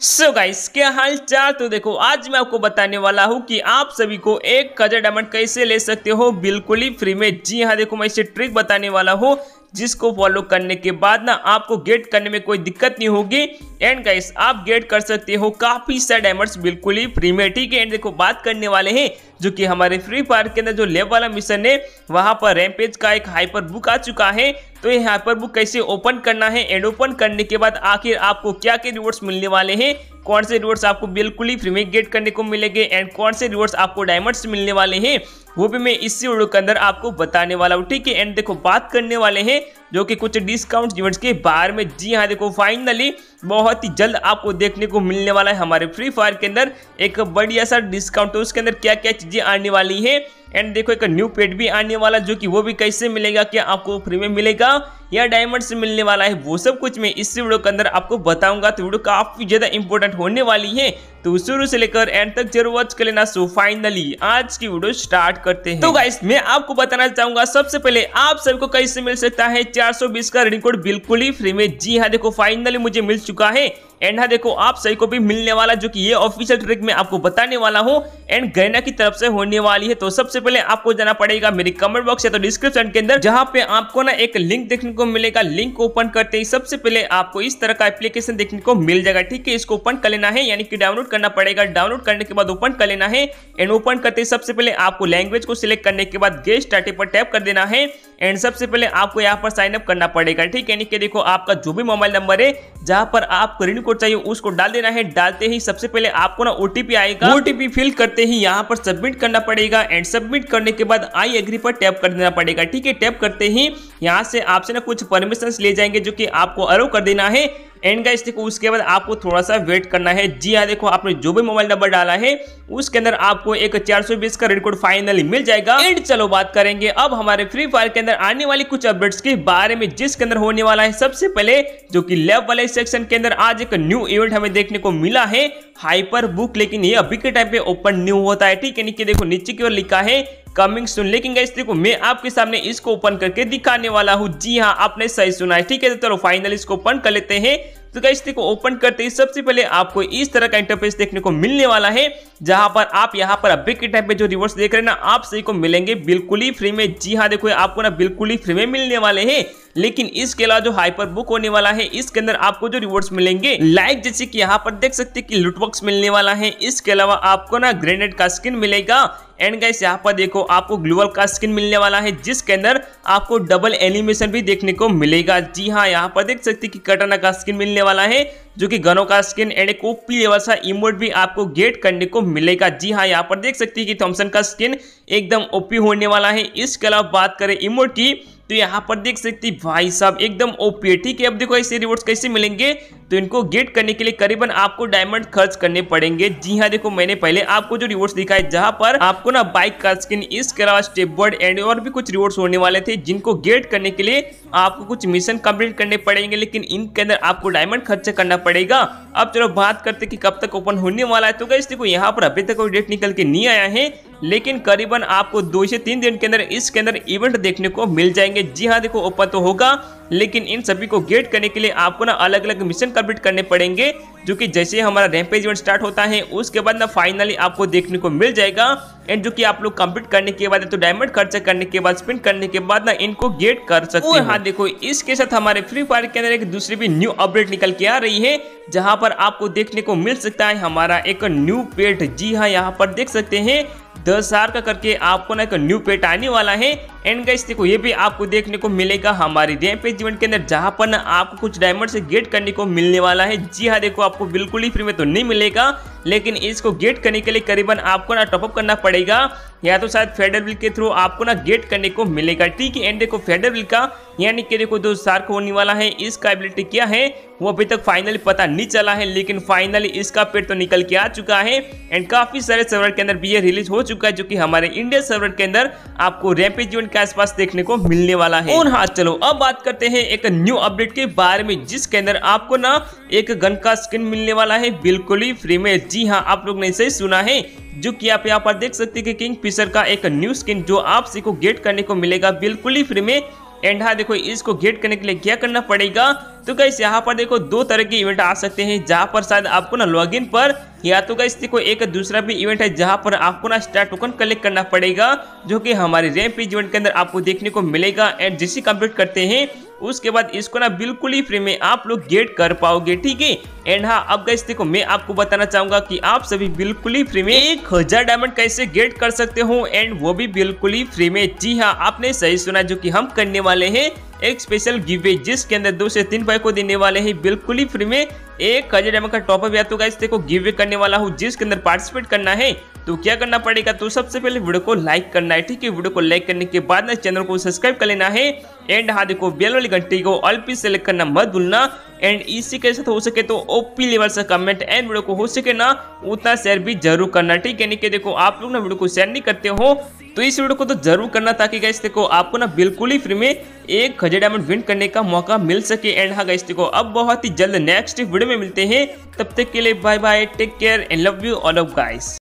सो so guys क्या हाल चाल तो देखो आज मैं आपको बताने वाला हूँ कि आप सभी को एक हजार डायमंड कैसे ले सकते हो बिल्कुल ही फ्री में जी हाँ देखो मैं इसे ट्रिक बताने वाला हूँ जिसको फॉलो करने के बाद ना आपको गेट करने में कोई दिक्कत नहीं होगी एंड गाइस आप गेट कर सकते हो काफी सारे डायमंड्स बिल्कुल ही फ्री में ठीक है एंड देखो बात करने वाले हैं जो कि हमारे फ्री फायर के अंदर जो लेव वाला मिशन है वहाँ पर रैमपेज का एक हाइपर बुक आ चुका है तो ये हाइपर बुक कैसे ओपन करना है एंड ओपन करने के बाद आखिर आपको क्या क्या रिवॉर्ड्स मिलने वाले हैं कौन से रिवॉर्ड्स आपको बिल्कुल ही फ्री में गेट करने को मिलेंगे एंड कौन से रिवॉर्ड्स आपको डायमंड्स मिलने वाले हैं वो भी मैं इसी वीडियो के अंदर आपको बताने वाला हूँ ठीक है एंड देखो बात करने वाले हैं जो कि कुछ डिस्काउंट इवेंट्स के बारे में जी हाँ देखो फाइनली बहुत ही जल्द आपको देखने को मिलने वाला है हमारे फ्री फायर के अंदर एक बढ़िया सा डिस्काउंट उसके अंदर क्या क्या चीज़ें आने वाली है एंड देखो एक न्यू पेट भी आने वाला जो कि वो भी कैसे मिलेगा क्या आपको फ्री में मिलेगा या डायमंड से मिलने वाला है वो सब कुछ मैं इस वीडियो के अंदर आपको बताऊंगा तो वीडियो काफ़ी ज़्यादा इंपॉर्टेंट होने वाली है तो शुरू से लेकर एंड तक जरूर वॉच कर लेना सो फाइनली आज की वीडियो स्टार्ट करते हैं तो गाइस मैं आपको बताना चाहूंगा सबसे पहले आप सबको कैसे मिल सकता है चार का रेडिंग कोड बिल्कुल ही फ्री में जी हाँ देखो फाइनली मुझे मिल चुका है एंड हाँ देखो आप सही को भी मिलने वाला जो कि ये ऑफिशियल ट्रिक मैं आपको बताने वाला हूँ एंड गैना की तरफ से होने वाली है तो सबसे पहले आपको जाना पड़ेगा मेरे कमेंट बॉक्स या तो डिस्क्रिप्शन के अंदर जहाँ पे आपको ना एक लिंक देखने को मिलेगा लिंक ओपन करते ही सबसे पहले आपको इस तरह का एप्लीकेशन देखने को मिल जाएगा ठीक है इसको ओपन कर लेना है यानी कि डाउनलोड करना पड़ेगा डाउनलोड करने के बाद ओपन कर लेना है एंड ओपन करते ही सबसे पहले आपको लैंग्वेज को सिलेक्ट करने के बाद गेस्ट स्टार्टिंग पर टैप कर देना है एंड सबसे पहले आपको यहाँ पर साइन अप करना पड़ेगा ठीक है यानी कि देखो आपका जो भी मोबाइल नंबर है जहाँ पर आप ऋण कोड चाहिए उसको डाल देना है डालते ही सबसे पहले आपको ना ओटीपी आएगा ओटीपी फिल करते ही यहाँ पर सबमिट करना पड़ेगा एंड सबमिट करने के बाद आई एग्री पर टैप कर देना पड़ेगा ठीक है टैप करते ही यहाँ से आपसे ना कुछ परमिशन ले जाएंगे जो कि आपको अलो कर देना है एंड गाइस देखो उसके बाद आपको थोड़ा सा वेट करना है जी हाँ देखो आपने जो भी मोबाइल नंबर डाला है उसके अंदर आपको एक 420 का रेड कोड फाइनली मिल जाएगा एंड चलो बात करेंगे अब हमारे फ्री फायर के अंदर आने वाली कुछ अपडेट्स के बारे में जिसके अंदर होने वाला है सबसे पहले जो कि लेफ्ट वाले सेक्शन के अंदर आज एक न्यू इवेंट हमें देखने को मिला है हाइपर बुक लेकिन ये अभी के टाइम पे ओपन न्यू होता है ठीक है देखो नीचे की ओर लिखा है कमिंग सुन लेकिन गाइस देखो मैं आपके सामने इसको ओपन करके दिखाने वाला हूँ जी हाँ आपने सही सुना है ठीक है तो चलो फाइनल इसको ओपन कर लेते हैं तो गैस देखो ओपन करते ही सबसे पहले आपको इस तरह का इंटरफेस देखने को मिलने वाला है जहां पर आप यहां पर अभी के टाइम पे जो रिवर्स देख रहे हैं ना आप सही को मिलेंगे बिल्कुल ही फ्री में जी हाँ देखो आपको ना बिल्कुल ही फ्री में मिलने वाले हैं लेकिन इसके अलावा जो हाइपर बुक होने वाला है इसके अंदर आपको जो रिवॉर्ड्स मिलेंगे लाइक जैसे कि यहाँ पर देख सकते हैं कि लुटबॉक्स मिलने वाला है इसके अलावा आपको ना ग्रेनेड का स्किन मिलेगा एंड गाइस यहाँ पर देखो आपको ग्लोबल का स्किन मिलने वाला है जिसके अंदर आपको डबल एनिमेशन भी देखने को मिलेगा जी हाँ यहाँ पर देख सकते कि कटाना का स्किन मिलने वाला है जो कि गनों का स्किन एंड एक ओपी लेवल सा इमोट भी आपको गेट करने को मिलेगा जी हाँ यहाँ पर देख सकते कि थॉम्सन का स्किन एकदम ओपी होने वाला है इसके अलावा बात करें इमोट की तो यहाँ पर देख सकती भाई साहब एकदम ओपी है ठीक है अब देखो ऐसे रिवॉर्ड्स कैसे मिलेंगे तो इनको गेट करने के लिए करीबन आपको डायमंड खर्च करने पड़ेंगे जी हाँ देखो मैंने पहले आपको जो रिवॉर्ड दिखाए जहाँ पर आपको ना बाइक का स्किन इसके अलावा स्टेप बोर्ड एंड और भी कुछ रिवॉर्ड होने वाले थे जिनको गेट करने के लिए आपको कुछ मिशन कम्प्लीट करने पड़ेंगे लेकिन इनके अंदर आपको डायमंड खर्च करना पड़ेगा अब चलो बात करते कि कब तक ओपन होने वाला है तो गई देखो यहाँ पर अभी तक कोई डेट निकल के नहीं आया है लेकिन करीबन आपको दो से तीन दिन के अंदर इसके अंदर इवेंट देखने को मिल जाएंगे जी हाँ देखो ओपन तो होगा लेकिन इन सभी को गेट करने के लिए आपको ना अलग अलग मिशन कंप्लीट करने पड़ेंगे जो कि जैसे ही हमारा रैम्पेज इवेंट स्टार्ट होता है उसके बाद ना फाइनली आपको देखने को मिल जाएगा एंड जो कि आप लोग कंप्लीट करने के बाद तो डायमंड खर्चा करने के बाद स्पिन करने के बाद ना इनको गेट कर सकते हैं हाँ देखो इसके साथ हमारे फ्री फायर के अंदर एक दूसरी भी न्यू अपडेट निकल के आ रही है जहाँ पर आपको देखने को मिल सकता है हमारा एक न्यू पेट जी हाँ यहाँ पर देख सकते हैं दस हजार का करके आपको ना एक न्यू पेट आने वाला है एंड गाइस देखो ये भी आपको देखने को मिलेगा हमारी रैंपेज इवेंट के अंदर जहां पर ना आपको कुछ डायमंड से गेट करने को मिलने वाला है जी हाँ देखो आप आपको बिल्कुल ही फ्री में तो नहीं मिलेगा लेकिन इसको गेट करने के लिए करीबन आपको ना टॉपअप करना पड़ेगा या तो शायद फेडरल बिल के थ्रू आपको ना गेट करने को मिलेगा ठीक है एंड देखो फेडरल बिल का यानी कि देखो जो सार्क होने वाला है इसका एबिलिटी क्या है वो अभी तक फाइनली पता नहीं चला है लेकिन फाइनली इसका पेड़ तो निकल के आ चुका है एंड काफी सारे सर्वर के अंदर भी ये रिलीज हो चुका है जो कि हमारे इंडियन सर्वर के अंदर आपको रैपिड इवेंट के आसपास देखने को मिलने वाला है और हाँ चलो अब बात करते हैं एक न्यू अपडेट के बारे में जिसके अंदर आपको ना एक गन का स्किन मिलने वाला है बिल्कुल ही फ्री में जी हाँ आप लोग ने सही सुना है जो कि आप यहाँ पर देख सकते हैं कि किंग फिशर का एक न्यू स्किन जो आप सी को गेट करने को मिलेगा बिल्कुल ही फ्री में एंड हाँ देखो इसको गेट करने के लिए क्या करना पड़ेगा तो कई यहाँ पर देखो दो तरह के इवेंट आ सकते हैं जहाँ पर शायद आपको ना लॉग पर या तो कई देखो एक दूसरा भी इवेंट है जहाँ पर आपको ना स्टार टोकन कलेक्ट करना पड़ेगा जो कि हमारे रैम इवेंट के अंदर आपको देखने को मिलेगा एंड जिसे कम्प्लीट करते हैं उसके बाद इसको ना बिल्कुल ही फ्री में आप लोग गेट कर पाओगे ठीक है एंड हाँ अब गैस देखो मैं आपको बताना चाहूंगा कि आप सभी बिल्कुल ही फ्री में एक हजार डायमंड कैसे गेट कर सकते हो एंड वो भी बिल्कुल ही फ्री में जी हाँ आपने सही सुना जो कि हम करने वाले हैं एक स्पेशल गिवे जिसके अंदर दो से तीन भाई को देने वाले हैं बिल्कुल ही फ्री में एक हजार डायमंड का टॉपअप या तो गाइस देखो गिवे करने वाला हूँ जिसके अंदर पार्टिसिपेट करना है तो क्या करना पड़ेगा तो सबसे पहले वीडियो को लाइक करना है ठीक है वीडियो को लाइक करने के बाद ना चैनल को सब्सक्राइब कर लेना है एंड हाँ देखो बेल वाली घंटी को ऑल पी सेलेक्ट करना मत भूलना एंड इसी के साथ हो सके तो ओपी लेवल से कमेंट एंड वीडियो को हो सके ना उतना शेयर भी जरूर करना ठीक है यानी कि देखो आप लोग ना वीडियो को शेयर नहीं करते हो तो इस वीडियो को तो जरूर करना ताकि गैस देखो आपको ना बिल्कुल ही फ्री में एक हजार डायमंड विन करने का मौका मिल सके एंड हाँ गैस देखो अब बहुत ही जल्द नेक्स्ट वीडियो में मिलते हैं तब तक के लिए bye bye take care and love you all of guys